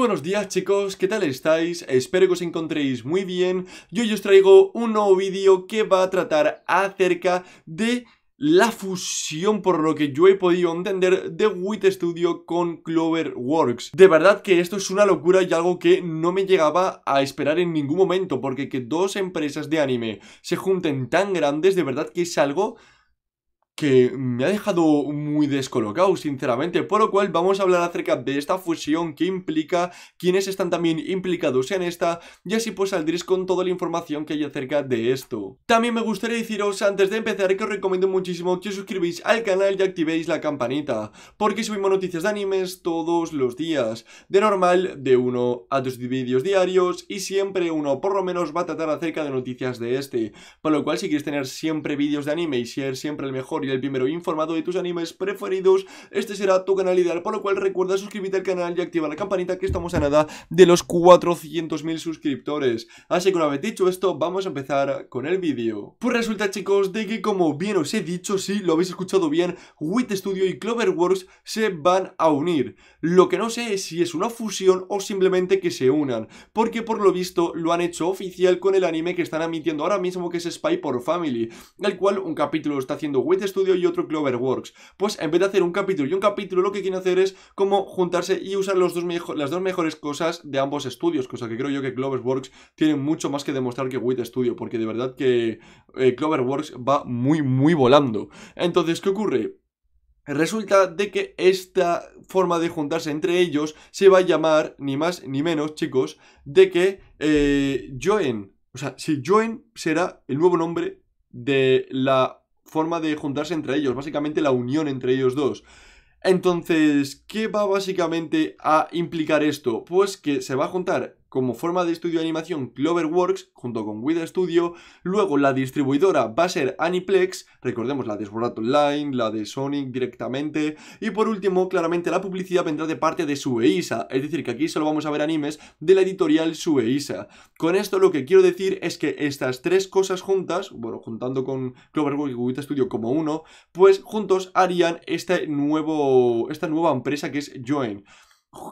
buenos días chicos, ¿qué tal estáis? Espero que os encontréis muy bien. Yo hoy os traigo un nuevo vídeo que va a tratar acerca de la fusión, por lo que yo he podido entender, de Wit Studio con Cloverworks. De verdad que esto es una locura y algo que no me llegaba a esperar en ningún momento, porque que dos empresas de anime se junten tan grandes, de verdad que es algo que me ha dejado muy descolocado, sinceramente, por lo cual vamos a hablar acerca de esta fusión que implica, quienes están también implicados en esta, y así pues saldréis con toda la información que hay acerca de esto. También me gustaría deciros, antes de empezar, que os recomiendo muchísimo que os suscribáis al canal y activéis la campanita, porque subimos noticias de animes todos los días, de normal, de uno a dos vídeos diarios, y siempre uno por lo menos va a tratar acerca de noticias de este, por lo cual si quieres tener siempre vídeos de anime y ser siempre el mejor el primero informado de tus animes preferidos, este será tu canal ideal, por lo cual recuerda suscribirte al canal y activar la campanita que estamos a nada de los 400.000 suscriptores. Así que una vez dicho esto, vamos a empezar con el vídeo. Pues resulta chicos de que como bien os he dicho, si lo habéis escuchado bien, Wit Studio y Cloverworks se van a unir. Lo que no sé es si es una fusión o simplemente que se unan, porque por lo visto lo han hecho oficial con el anime que están emitiendo ahora mismo que es Spy por Family, el cual un capítulo está haciendo Wit Studio y otro Cloverworks. Pues en vez de hacer un capítulo y un capítulo, lo que quieren hacer es como juntarse y usar los dos las dos mejores cosas de ambos estudios, cosa que creo yo que Cloverworks tiene mucho más que demostrar que Wit Studio, porque de verdad que eh, Cloverworks va muy, muy volando. Entonces, ¿qué ocurre? Resulta de que esta forma de juntarse entre ellos se va a llamar, ni más ni menos, chicos, de que eh, Join. O sea, si Join será el nuevo nombre de la forma de juntarse entre ellos, básicamente la unión entre ellos dos. Entonces, ¿qué va básicamente a implicar esto? Pues que se va a juntar como forma de estudio de animación Cloverworks junto con With Studio, luego la distribuidora va a ser Aniplex, recordemos la de Sword Online, la de Sonic directamente, y por último, claramente la publicidad vendrá de parte de Sueisa, e es decir que aquí solo vamos a ver animes de la editorial Sueisa. E con esto lo que quiero decir es que estas tres cosas juntas, bueno, juntando con Cloverworks y With Studio como uno, pues juntos harían este nuevo, esta nueva empresa que es Join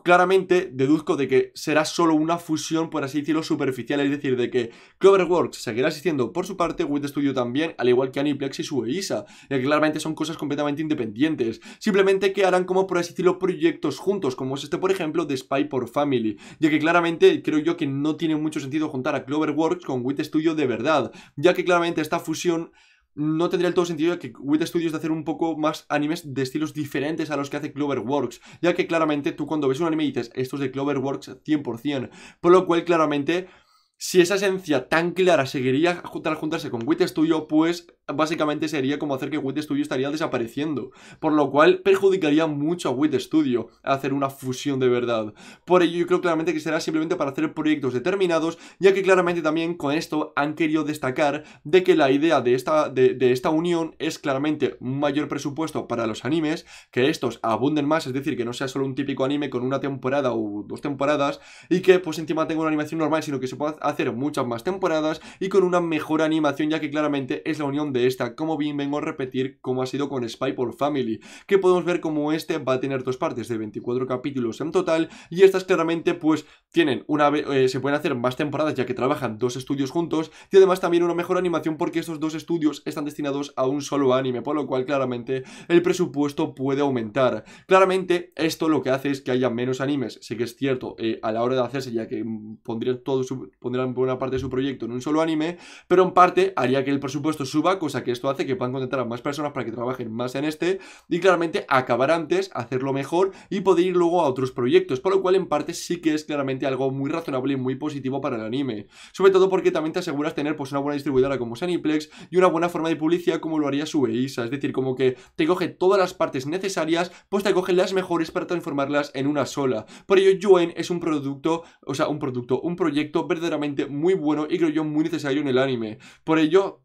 claramente deduzco de que será solo una fusión, por así decirlo, superficial, es decir, de que Cloverworks seguirá existiendo por su parte, With Studio también, al igual que Aniplex y su EISA, ya que claramente son cosas completamente independientes, simplemente que harán como, por así decirlo, proyectos juntos, como es este, por ejemplo, de Spy por Family, ya que claramente creo yo que no tiene mucho sentido juntar a Cloverworks con With Studio de verdad, ya que claramente esta fusión no tendría el todo sentido que Wit Studios de hacer un poco más animes de estilos diferentes a los que hace Cloverworks, ya que claramente tú cuando ves un anime dices, esto es de Cloverworks 100%, por lo cual claramente si esa esencia tan clara seguiría al juntarse con Wit Studio, pues básicamente sería como hacer que WIT Studio estaría desapareciendo, por lo cual perjudicaría mucho a WIT Studio hacer una fusión de verdad. Por ello yo creo claramente que será simplemente para hacer proyectos determinados, ya que claramente también con esto han querido destacar de que la idea de esta, de, de esta unión es claramente un mayor presupuesto para los animes, que estos abunden más, es decir, que no sea solo un típico anime con una temporada o dos temporadas, y que pues encima tenga una animación normal, sino que se pueda hacer muchas más temporadas y con una mejor animación, ya que claramente es la unión de esta, como bien vengo a repetir como ha sido con Spy por Family, que podemos ver como este va a tener dos partes de 24 capítulos en total y estas claramente pues tienen una vez, eh, se pueden hacer más temporadas ya que trabajan dos estudios juntos y además también una mejor animación porque estos dos estudios están destinados a un solo anime, por lo cual claramente el presupuesto puede aumentar. Claramente esto lo que hace es que haya menos animes, sí que es cierto eh, a la hora de hacerse ya que mm, pondrían todo su, pondrían buena parte de su proyecto en un solo anime, pero en parte haría que el presupuesto suba sea, pues que esto hace que puedan contratar a más personas para que trabajen más en este y claramente acabar antes, hacerlo mejor y poder ir luego a otros proyectos, por lo cual en parte sí que es claramente algo muy razonable y muy positivo para el anime. Sobre todo porque también te aseguras tener pues una buena distribuidora como Saniplex y una buena forma de publicidad como lo haría Eisa. es decir, como que te coge todas las partes necesarias, pues te coge las mejores para transformarlas en una sola. Por ello, Yuen es un producto, o sea, un producto, un proyecto verdaderamente muy bueno y creo yo muy necesario en el anime. Por ello,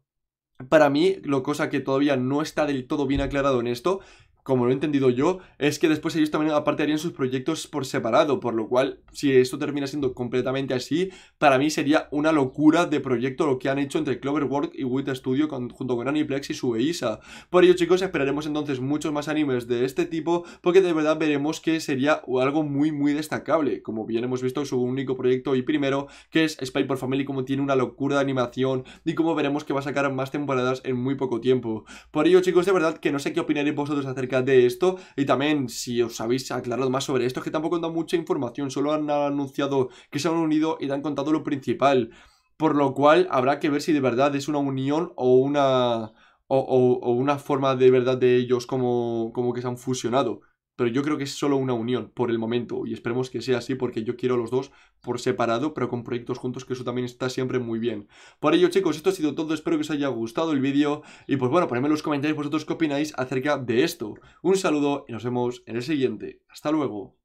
para mí, lo cosa que todavía no está del todo bien aclarado en esto como lo he entendido yo, es que después ellos también aparte harían sus proyectos por separado, por lo cual, si esto termina siendo completamente así, para mí sería una locura de proyecto lo que han hecho entre Cloverwork y Wit Studio junto con Aniplex y su EISA. Por ello, chicos, esperaremos entonces muchos más animes de este tipo, porque de verdad veremos que sería algo muy, muy destacable. Como bien hemos visto, su único proyecto y primero, que es Spy por Family, como tiene una locura de animación y como veremos que va a sacar más temporadas en muy poco tiempo. Por ello, chicos, de verdad que no sé qué opinaréis vosotros acerca de esto y también si os habéis aclarado más sobre esto, que tampoco han dado mucha información, solo han anunciado que se han unido y han contado lo principal, por lo cual habrá que ver si de verdad es una unión o una... una forma de verdad de ellos como, como que se han fusionado pero yo creo que es solo una unión por el momento y esperemos que sea así porque yo quiero a los dos por separado pero con proyectos juntos que eso también está siempre muy bien. Por ello chicos, esto ha sido todo, espero que os haya gustado el vídeo y pues bueno, ponedme en los comentarios vosotros qué opináis acerca de esto. Un saludo y nos vemos en el siguiente. Hasta luego.